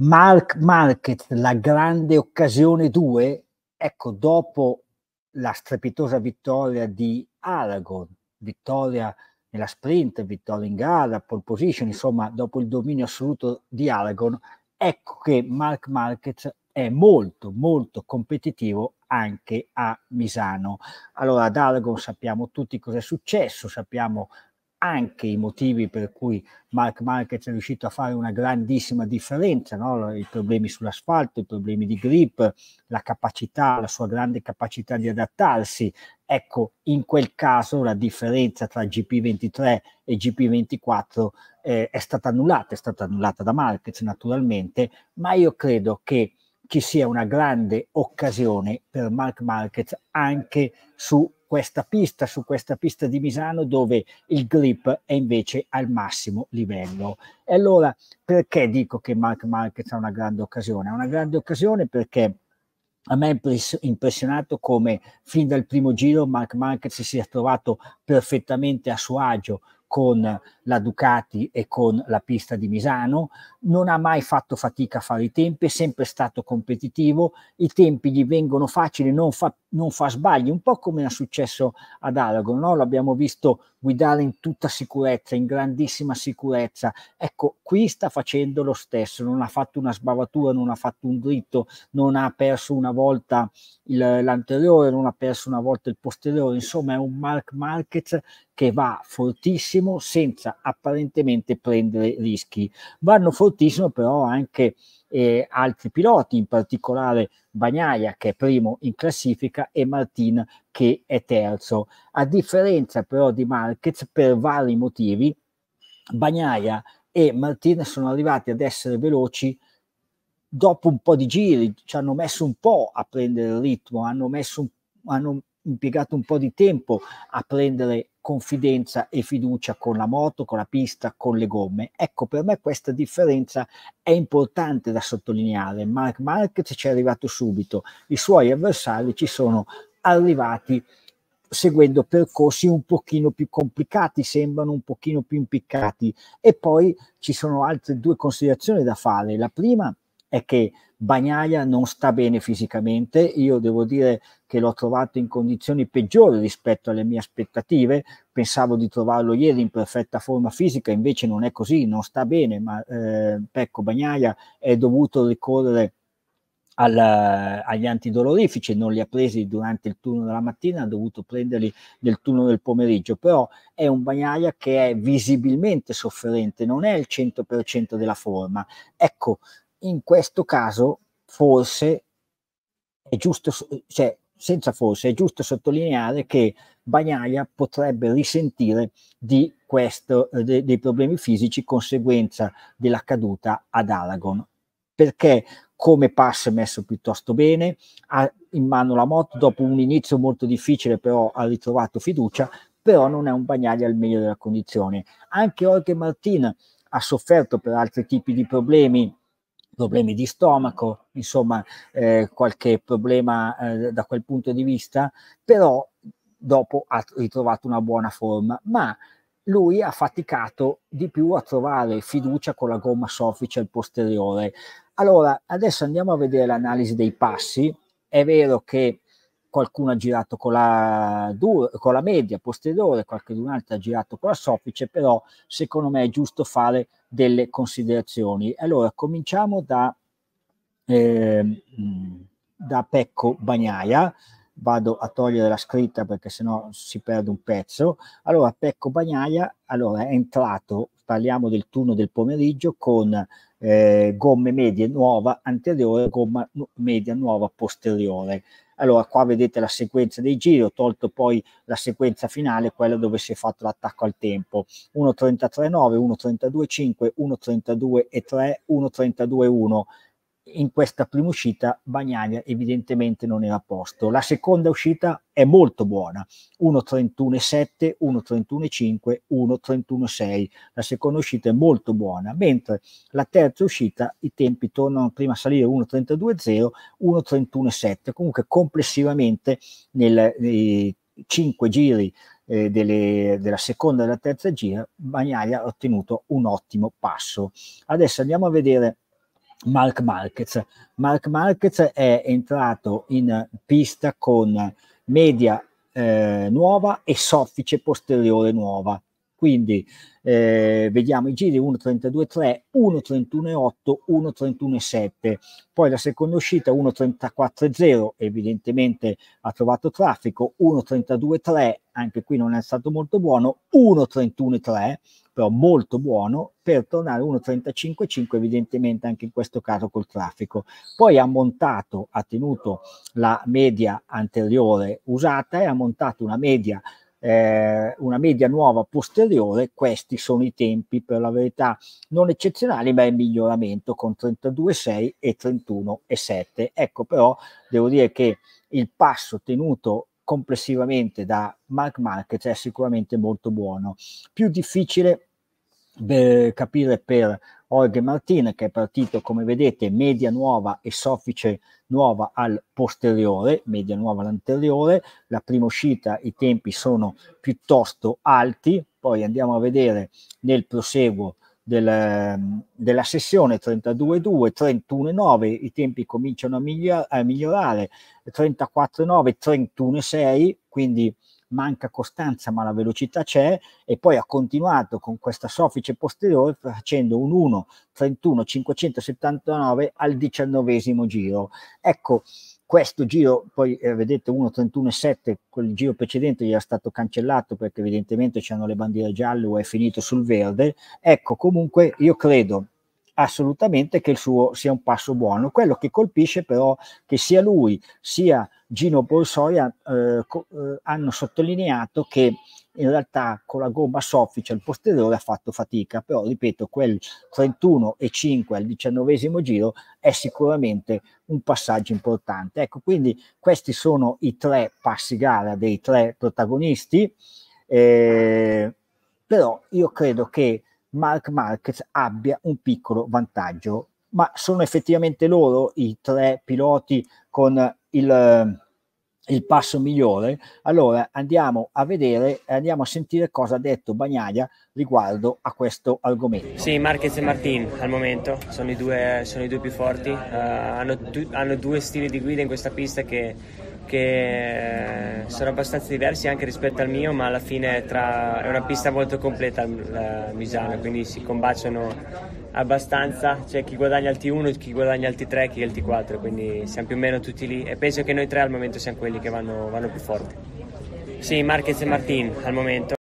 Mark Market, la grande occasione 2, ecco, dopo la strepitosa vittoria di Aragon, vittoria nella sprint, vittoria in gara, pole position, insomma, dopo il dominio assoluto di Aragon, ecco che Mark Market è molto, molto competitivo anche a Misano. Allora, ad Aragon sappiamo tutti cosa è successo, sappiamo anche i motivi per cui Mark Marquez è riuscito a fare una grandissima differenza, no? i problemi sull'asfalto, i problemi di grip, la capacità, la sua grande capacità di adattarsi. Ecco, in quel caso la differenza tra GP23 e GP24 eh, è stata annullata, è stata annullata da Marquez naturalmente, ma io credo che ci sia una grande occasione per Mark Marquez anche su questa pista, su questa pista di Misano dove il grip è invece al massimo livello. E allora perché dico che Mark Marquez ha una grande occasione? È una grande occasione perché a me è impressionato come fin dal primo giro Mark Marquez si sia trovato perfettamente a suo agio con la Ducati e con la pista di Misano, non ha mai fatto fatica a fare i tempi, è sempre stato competitivo, i tempi gli vengono facili, non fa, non fa sbagli, un po' come è successo ad Aragon, no? l'abbiamo visto guidare in tutta sicurezza, in grandissima sicurezza, ecco qui sta facendo lo stesso, non ha fatto una sbavatura, non ha fatto un dritto, non ha perso una volta il, l'anteriore, non ha perso una volta il posteriore, insomma è un Mark Marquez che va fortissimo senza apparentemente prendere rischi. Vanno fortissimo però anche eh, altri piloti, in particolare Bagnaia che è primo in classifica e Martin che è terzo. A differenza però di Marquez per vari motivi, Bagnaia e Martin sono arrivati ad essere veloci dopo un po' di giri, ci hanno messo un po' a prendere il ritmo, hanno messo un hanno impiegato un po' di tempo a prendere confidenza e fiducia con la moto, con la pista, con le gomme. Ecco, per me questa differenza è importante da sottolineare. Mark Marquez ci è arrivato subito, i suoi avversari ci sono arrivati seguendo percorsi un pochino più complicati, sembrano un pochino più impiccati. E poi ci sono altre due considerazioni da fare. La prima è è che Bagnaia non sta bene fisicamente, io devo dire che l'ho trovato in condizioni peggiori rispetto alle mie aspettative, pensavo di trovarlo ieri in perfetta forma fisica, invece non è così, non sta bene, ma eh, Pecco Bagnaia è dovuto ricorrere al, agli antidolorifici, non li ha presi durante il turno della mattina, ha dovuto prenderli nel turno del pomeriggio, però è un Bagnaia che è visibilmente sofferente, non è il 100% della forma. Ecco, in questo caso forse è giusto, cioè senza forse, è giusto sottolineare che Bagnaia potrebbe risentire di questo, de, dei problemi fisici conseguenza della caduta ad Aragon, perché come pass è messo piuttosto bene, ha in mano la moto, dopo un inizio molto difficile però ha ritrovato fiducia, però non è un Bagnaia al meglio della condizione. Anche Jorge Martin ha sofferto per altri tipi di problemi problemi di stomaco, insomma eh, qualche problema eh, da quel punto di vista, però dopo ha ritrovato una buona forma, ma lui ha faticato di più a trovare fiducia con la gomma soffice al posteriore. Allora, adesso andiamo a vedere l'analisi dei passi. È vero che qualcuno ha girato con la, con la media posteriore, qualcun altro ha girato con la soffice, però secondo me è giusto fare delle considerazioni. Allora, cominciamo da, eh, da Pecco Bagnaia, vado a togliere la scritta perché sennò si perde un pezzo. Allora, Pecco Bagnaia allora, è entrato, parliamo del turno del pomeriggio, con eh, gomme medie nuova anteriore, gomma media nuova posteriore. Allora qua vedete la sequenza dei giri, ho tolto poi la sequenza finale, quella dove si è fatto l'attacco al tempo. 1.33.9, 1.32.5, 1.32.3, 1.32.1 in questa prima uscita Bagnaglia evidentemente non era a posto. La seconda uscita è molto buona, 1.31.7, 1.31.5, 1.31.6. La seconda uscita è molto buona, mentre la terza uscita i tempi tornano prima a salire 1.32.0, 1.31.7. Comunque complessivamente nel, nei cinque giri eh, delle, della seconda e della terza gira Bagnaglia ha ottenuto un ottimo passo. Adesso andiamo a vedere Mark Marquez. Mark Marquez è entrato in pista con media eh, nuova e soffice posteriore nuova. Quindi eh, vediamo i giri 1.32.3, 1.31.8, 1.31.7, poi la seconda uscita 1.34.0, evidentemente ha trovato traffico, 1.32.3, anche qui non è stato molto buono, 1.31.3, però molto buono, per tornare 1.35.5 evidentemente anche in questo caso col traffico. Poi ha montato, ha tenuto la media anteriore usata e ha montato una media eh, una media nuova posteriore, questi sono i tempi per la verità non eccezionali, ma è miglioramento con 32,6 e 31,7. Ecco però devo dire che il passo tenuto complessivamente da Mark Market è sicuramente molto buono. Più difficile beh, capire per Jorge Martin che è partito come vedete media nuova e soffice nuova al posteriore, media nuova all'anteriore, la prima uscita i tempi sono piuttosto alti, poi andiamo a vedere nel proseguo del, della sessione 32.2, 31.9, i tempi cominciano a, miglior, a migliorare, 34.9, 31.6, quindi manca costanza ma la velocità c'è e poi ha continuato con questa soffice posteriore facendo un 1 31 579 al diciannovesimo giro ecco questo giro poi eh, vedete 1.31.7 quel giro precedente gli era stato cancellato perché evidentemente c'erano le bandiere gialle o è finito sul verde ecco comunque io credo assolutamente che il suo sia un passo buono quello che colpisce però che sia lui sia Gino Bolsoia eh, eh, hanno sottolineato che in realtà con la gomma soffice al posteriore ha fatto fatica, però ripeto, quel 31 e 5 al diciannovesimo giro è sicuramente un passaggio importante. Ecco, quindi questi sono i tre passi gara dei tre protagonisti, eh, però io credo che Mark Marquez abbia un piccolo vantaggio, ma sono effettivamente loro i tre piloti con il il passo migliore, allora andiamo a vedere e andiamo a sentire cosa ha detto Bagnaglia riguardo a questo argomento. Sì, Marquez e Martin al momento sono i due, sono i due più forti, uh, hanno, du- hanno due stili di guida in questa pista che che sono abbastanza diversi anche rispetto al mio, ma alla fine è, tra... è una pista molto completa la eh, Misano, quindi si combaciano abbastanza, c'è chi guadagna il T1, chi guadagna il T3 chi il T4, quindi siamo più o meno tutti lì e penso che noi tre al momento siamo quelli che vanno, vanno più forti. Sì, Marquez e Martin al momento.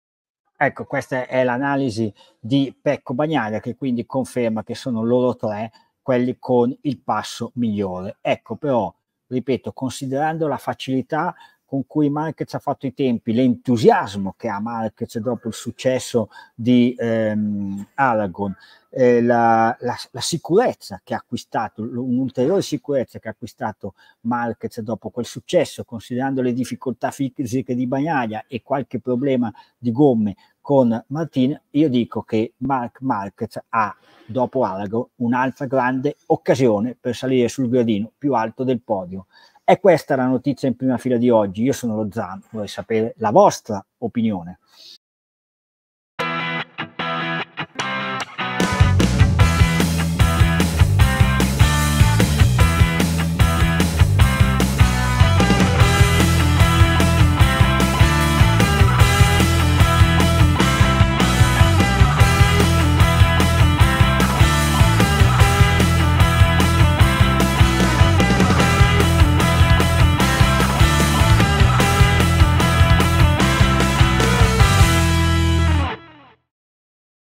Ecco, questa è l'analisi di Pecco Bagnaia che quindi conferma che sono loro tre quelli con il passo migliore. Ecco però ripeto, considerando la facilità con cui Marquez ha fatto i tempi, l'entusiasmo che ha Marquez dopo il successo di ehm, Aragon, eh, la, la, la, sicurezza che ha acquistato, un'ulteriore sicurezza che ha acquistato Marquez dopo quel successo, considerando le difficoltà fisiche di Bagnaglia e qualche problema di gomme, con Martin, io dico che Mark Market ha, dopo Arago, un'altra grande occasione per salire sul gradino più alto del podio. È questa la notizia in prima fila di oggi. Io sono lo Zan, vorrei sapere la vostra opinione.